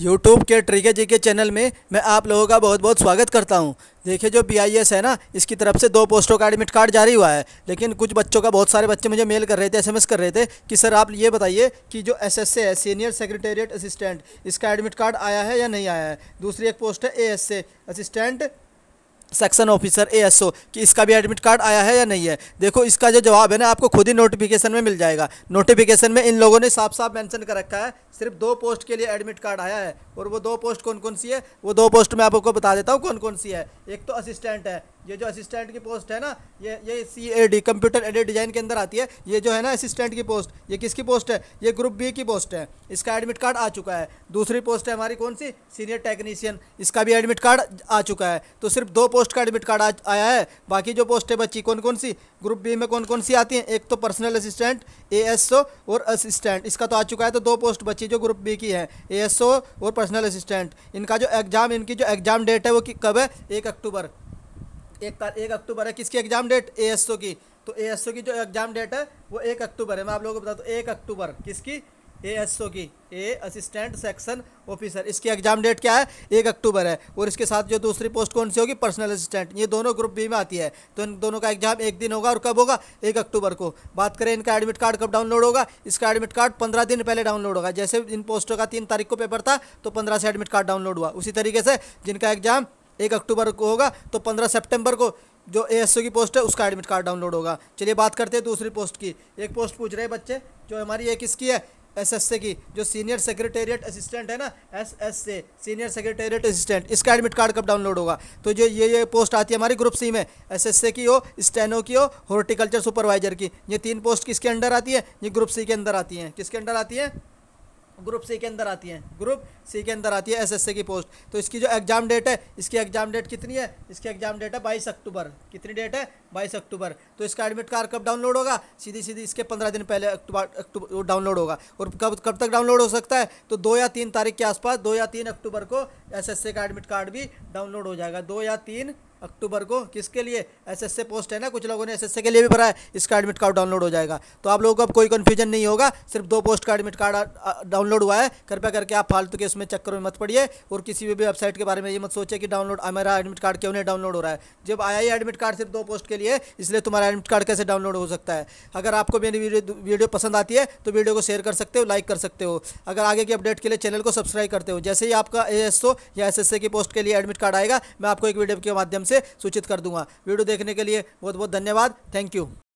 YouTube के ट्रिके जी के channel में मैं आप लोगों का बहुत बहुत स्वागत करता हूं देखिए जो बी है ना इसकी तरफ से दो पोस्टों का एडमिट कार्ड जारी हुआ है लेकिन कुछ बच्चों का बहुत सारे बच्चे मुझे मेल कर रहे थे एसएमएस कर रहे थे कि सर आप ये बताइए कि जो एस है सीनियर सेक्रेटेरिएट असिस्टेंट इसका एडमिट कार्ड आया है या नहीं आया है दूसरी एक पोस्ट है A assistant section officer ASO कि इसका भी एडमिट कार्ड आया है या नहीं है देखो इसका जो जवाब है ना आपको खुद ही नोटिफिकेशन में मिल जाएगा नोटिफिकेशन में इन लोगों ने साफ साफ मेंशन कर रखा है सिर्फ दो पोस्ट के लिए एडमिट कार्ड आया है और वो दो पोस्ट कौन कौन सी है वो दो पोस्ट मैं आपको बता देता हूँ कौन कौन सी है एक तो असिस्टेंट है ये जो असिस्टेंट की पोस्ट है ना ये ये C A D computer aided design के अंदर आती है ये जो है ना असिस्टेंट की पोस्ट ये किसकी पोस्ट है ये ग्रुप बी की पोस्ट है इसका एडमिट कार्ड आ चुका है दूसरी पोस्ट है हमारी कौन सी सीनियर टेक्नीशियन इसका भी एडमिट कार्ड आ चुका है तो सिर्फ दो पोस्ट का एडमिट कार्ड आया है बाकी जो पोस्ट है बच्ची कौन कौन सी ग्रुप बी में कौन कौन सी आती हैं एक तो पर्सनल असिस्टेंट ए और असिस्टेंट इसका तो आ चुका है तो दो पोस्ट बच्ची जो ग्रुप बी की है ए और पर्सनल असिस्टेंट इनका जो एग्ज़ाम इनकी जो एग्ज़ाम डेट है वो कब है एक अक्टूबर एक एक अक्टूबर है किसकी एग्ज़ाम डेट ए की तो ए की जो एग्ज़ाम डेट है वो एक अक्टूबर है मैं आप लोगों को बता दूँ एक अक्टूबर किसकी ए एस ओ की ए असिस्टेंट सेक्शन ऑफिसर इसकी एग्जाम डेट क्या है एक अक्टूबर है और इसके साथ जो दूसरी पोस्ट कौन सी होगी पर्सनल असिस्टेंट ये दोनों ग्रुप बी में आती है तो इन दोनों का एग्जाम एक दिन होगा और कब होगा एक अक्टूबर को बात करें इनका एडमिट कार्ड कब डाउनलोड होगा इसका एडमिट कार्ड पंद्रह दिन पहले डाउनलोड होगा जैसे इन पोस्टों का तीन तारीख को पेपर था तो पंद्रह से एडमिट कार्ड डाउनलोड हुआ उसी तरीके से जिनका एग्जाम एक अक्टूबर को होगा तो पंद्रह सेप्टेम्बर को जो ए की पोस्ट है उसका एडमिट कार्ड डाउनलोड होगा चलिए बात करते हैं दूसरी पोस्ट की एक पोस्ट पूछ रहे हैं बच्चे जो हमारी एक इसकी है एस की जो सीनियर सेक्रेटेरिएट असिस्टेंट है ना एस एस से सीनियर सेक्रेटेरिएट असिस्टेंट इसका एडमिट कार्ड कब डाउनलोड होगा तो जो ये ये पोस्ट आती है हमारी ग्रुप सी में एस एस की हो स्टेनो की हो हॉर्टिकल्चर सुपरवाइजर की ये तीन पोस्ट किसके अंडर आती है ये ग्रुप सी के अंदर आती हैं किसके अंडर आती है ग्रुप सी के अंदर आती है ग्रुप सी के अंदर आती है एसएससी की पोस्ट तो इसकी जो एग्ज़ाम डेट है इसकी एग्ज़ाम डेट कितनी है इसकी एग्ज़ाम डेट है बाईस अक्टूबर कितनी डेट है बाईस अक्टूबर तो इसका एडमिट कार्ड कब डाउनलोड होगा सीधी सीधी इसके पंद्रह दिन पहले अक्टूबर अक्टूबर डाउनलोड होगा और कब कब तक डाउनलोड हो सकता है तो दो या तीन तारीख के आसपास दो या तीन अक्टूबर को एस का एडमिट कार्ड भी डाउनलोड हो जाएगा दो या तीन अक्टूबर को किसके लिए एसएससी पोस्ट है ना कुछ लोगों ने एसएससी के लिए भी भरा है इसका एडमिट कार्ड डाउनलोड हो जाएगा तो आप लोगों को अब कोई कन्फ्यूजन नहीं होगा सिर्फ दो पोस्ट का एडमिट कार्ड डाउनलोड हुआ है कृपया करके आप फालतू के उसमें चक्कर में मत पड़िए और किसी भी वेबसाइट के बारे में ये मत सोचे कि डाउनलोड मेरा एडमिट कार्ड क्यों नहीं डाउनलोड हो रहा है जब आया ही एडमिट कार्ड सिर्फ दो पोस्ट के लिए इसलिए तुम्हारा एडमिट कार्ड कैसे डाउनलोड हो सकता है अगर आपको मेरी वीडियो पसंद आती है तो वीडियो को शेयर कर सकते हो लाइक कर सकते हो अगर आगे की अपडेट के लिए चैनल को सब्सक्राइब करते हो जैसे ही आपका ए या एस की पोस्ट के लिए एडमिट कार्ड आएगा मैं आपको एक वीडियो के माध्यम से सूचित कर दूंगा वीडियो देखने के लिए बहुत बहुत धन्यवाद थैंक यू